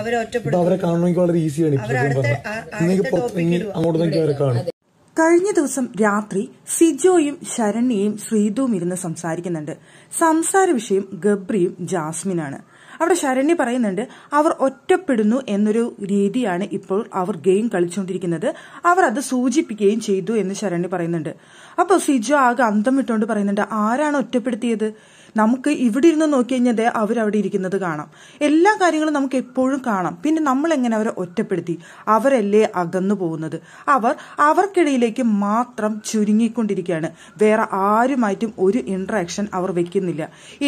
അവരെ വളരെ അവരെ കഴിഞ്ഞ ദിവസം രാത്രി സിജോയും ശരണ്യയും ശ്രീതുവും ഇരുന്ന് സംസാരിക്കുന്നുണ്ട് സംസാര വിഷയം ഗബ്രിയും ജാസ്മിനാണ് അവിടെ ശരണ്യ പറയുന്നുണ്ട് അവർ ഒറ്റപ്പെടുന്നു എന്നൊരു രീതിയാണ് ഇപ്പോൾ അവർ ഗെയിം കളിച്ചുകൊണ്ടിരിക്കുന്നത് അവർ അത് സൂചിപ്പിക്കുകയും ചെയ്തു എന്ന് ശരണ്യ പറയുന്നുണ്ട് അപ്പോൾ സിജോ ആകെ അന്തം വിട്ടുകൊണ്ട് പറയുന്നുണ്ട് ആരാണ് ഒറ്റപ്പെടുത്തിയത് നമുക്ക് ഇവിടെ ഇരുന്ന് നോക്കി കഴിഞ്ഞാൽ അവരവിടെ ഇരിക്കുന്നത് കാണാം എല്ലാ കാര്യങ്ങളും നമുക്ക് എപ്പോഴും കാണാം പിന്നെ നമ്മൾ എങ്ങനെ അവരെ ഒറ്റപ്പെടുത്തി അവരല്ലേ അകന്നു പോകുന്നത് അവർ അവർക്കിടയിലേക്ക് മാത്രം ചുരുങ്ങിക്കൊണ്ടിരിക്കുകയാണ് വേറെ ആരുമായിട്ടും ഒരു ഇൻട്രാക്ഷൻ അവർ വെക്കുന്നില്ല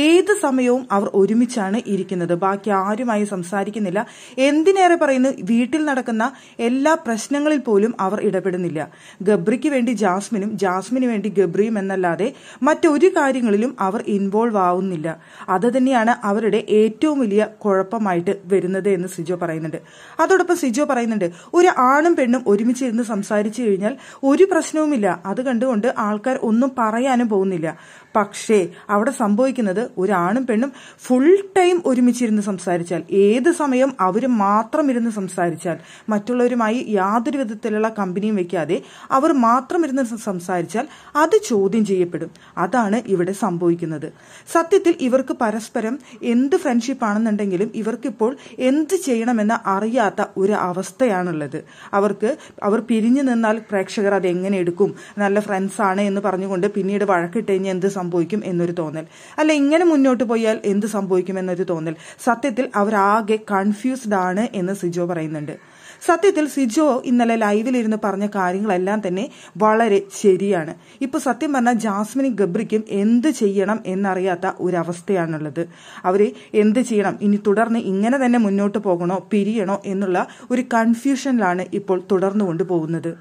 ഏത് സമയവും അവർ ഒരുമിച്ചാണ് ഇരിക്കുന്നത് ബാക്കി ആരുമായി സംസാരിക്കുന്നില്ല എന്തിനേറെ പറയുന്നു വീട്ടിൽ നടക്കുന്ന എല്ലാ പ്രശ്നങ്ങളിൽ പോലും അവർ ഇടപെടുന്നില്ല ഗബ്രിക്ക് വേണ്ടി ജാസ്മിനും ജാസ്മിന് വേണ്ടി ഗബ്രിയും എന്നല്ലാതെ മറ്റൊരു കാര്യങ്ങളിലും അവർ ഇൻവോൾവ് ആവുന്നില്ല അത് തന്നെയാണ് അവരുടെ ഏറ്റവും വലിയ കുഴപ്പമായിട്ട് വരുന്നത് എന്ന് സിജോ പറയുന്നുണ്ട് അതോടൊപ്പം സിജോ പറയുന്നുണ്ട് ഒരു ആണും പെണ്ണും ഒരുമിച്ച് ഇരുന്ന് സംസാരിച്ചു കഴിഞ്ഞാൽ ഒരു പ്രശ്നവുമില്ല അത് കണ്ടുകൊണ്ട് ആൾക്കാർ ഒന്നും പറയാനും പോകുന്നില്ല പക്ഷേ അവിടെ സംഭവിക്കുന്നത് ഒരു ആണും പെണ്ണും ഫുൾ ടൈം ഒരുമിച്ചിരുന്ന് സംസാരിച്ചാൽ ഏത് സമയം അവർ മാത്രം ഇരുന്ന് സംസാരിച്ചാൽ മറ്റുള്ളവരുമായി യാതൊരു വിധത്തിലുള്ള കമ്പനിയും വെക്കാതെ അവർ മാത്രം ഇരുന്ന് സംസാരിച്ചാൽ അത് ചോദ്യം ചെയ്യപ്പെടും അതാണ് ഇവിടെ സംഭവിക്കുന്നത് സത്യത്തിൽ ഇവർക്ക് പരസ്പരം എന്ത് ഫ്രണ്ട്ഷിപ്പ് ആണെന്നുണ്ടെങ്കിലും ഇവർക്കിപ്പോൾ എന്ത് ചെയ്യണമെന്ന് അറിയാത്ത ഒരു അവസ്ഥയാണുള്ളത് അവർക്ക് അവർ പിരിഞ്ഞു നിന്നാൽ പ്രേക്ഷകർ അത് എങ്ങനെ എടുക്കും നല്ല ഫ്രണ്ട്സ് ആണ് എന്ന് പറഞ്ഞുകൊണ്ട് പിന്നീട് വഴക്കിട്ട് കഴിഞ്ഞാൽ എന്ത് സംഭവിക്കും എന്നൊരു തോന്നൽ അല്ല ഇങ്ങനെ മുന്നോട്ട് പോയാൽ എന്ത് സംഭവിക്കും എന്നൊരു തോന്നൽ സത്യത്തിൽ അവരാകെ കൺഫ്യൂസ്ഡ് ആണ് എന്ന് സിജോ പറയുന്നുണ്ട് സത്യത്തിൽ സിജോ ഇന്നലെ ലൈവിലിരുന്ന് പറഞ്ഞ കാര്യങ്ങളെല്ലാം തന്നെ വളരെ ശരിയാണ് ഇപ്പൊ സത്യം പറഞ്ഞാൽ ജാസ്മിനും ഗബ്രിക്കും എന്ത് ചെയ്യണം എന്നറിയാത്ത ഒരവസ്ഥയാണുള്ളത് അവര് എന്ത് ചെയ്യണം ഇനി തുടർന്ന് ഇങ്ങനെ തന്നെ മുന്നോട്ട് പോകണോ പിരിയണോ എന്നുള്ള ഒരു കൺഫ്യൂഷനിലാണ് ഇപ്പോൾ തുടർന്നു കൊണ്ടുപോകുന്നത്